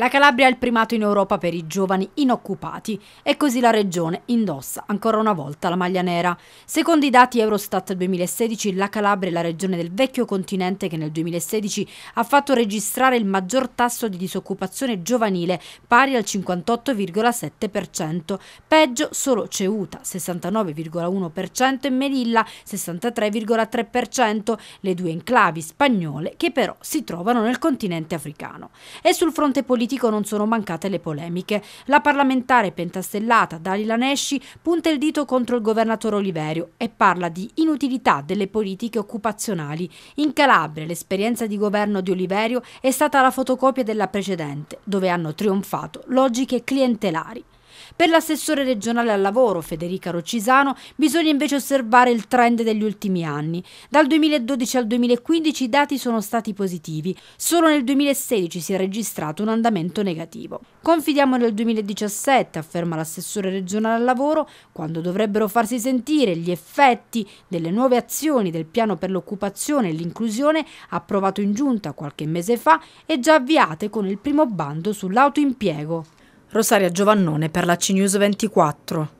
La Calabria è il primato in Europa per i giovani inoccupati e così la regione indossa ancora una volta la maglia nera. Secondo i dati Eurostat 2016, la Calabria è la regione del vecchio continente che nel 2016 ha fatto registrare il maggior tasso di disoccupazione giovanile, pari al 58,7%. Peggio solo Ceuta, 69,1% e Melilla, 63,3%, le due enclavi spagnole che però si trovano nel continente africano. E sul fronte politico politico non sono mancate le polemiche. La parlamentare pentastellata Dalila Nesci punta il dito contro il governatore Oliverio e parla di inutilità delle politiche occupazionali. In Calabria l'esperienza di governo di Oliverio è stata la fotocopia della precedente, dove hanno trionfato logiche clientelari. Per l'assessore regionale al lavoro, Federica Roccisano, bisogna invece osservare il trend degli ultimi anni. Dal 2012 al 2015 i dati sono stati positivi, solo nel 2016 si è registrato un andamento negativo. Confidiamo nel 2017, afferma l'assessore regionale al lavoro, quando dovrebbero farsi sentire gli effetti delle nuove azioni del piano per l'occupazione e l'inclusione approvato in giunta qualche mese fa e già avviate con il primo bando sull'autoimpiego. Rosaria Giovannone per la CNews 24.